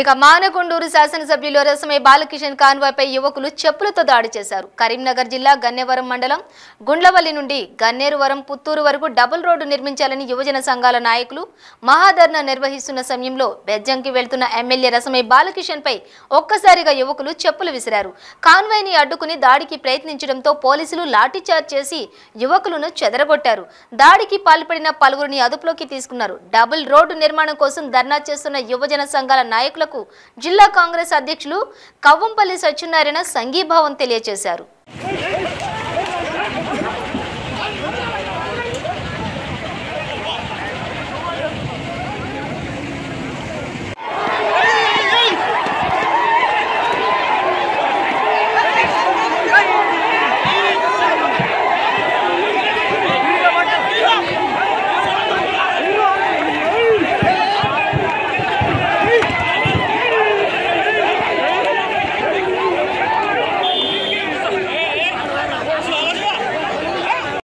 ఇక మానగుండూరు శాసనసభ్యులు రసమే బాలకిషన్ కాన్వాయ్పై యువకులు చెప్పులతో దాడి చేశారు కరీంనగర్ జిల్లా గన్నేవరం మండలం గుండ్లవల్లి నుండి గన్నేరువరం పుత్తూరు వరకు డబుల్ రోడ్డు నిర్మించాలని యువజన సంఘాల నాయకులు మహాధర్నా నిర్వహిస్తున్న సమయంలో బెజ్జంకి వెళ్తున్న ఎమ్మెల్యే రసమే బాలకిషన్పై ఒక్కసారిగా యువకులు చెప్పులు విసిరారు కాన్వాయ్ని అడ్డుకుని దాడికి ప్రయత్నించడంతో పోలీసులు లాఠీచార్జ్ చేసి యువకులను చెదరగొట్టారు దాడికి పాల్పడిన పలువురిని అదుపులోకి తీసుకున్నారు డబుల్ రోడ్డు నిర్మాణం కోసం ధర్నా చేస్తున్న యువజన సంఘాల నాయకులు అధికారులకు జిల్లా కాంగ్రెస్ అధ్యక్షులు కవ్వంపల్లి సత్యనారాయణ సంఘీభావం తెలియజేశారు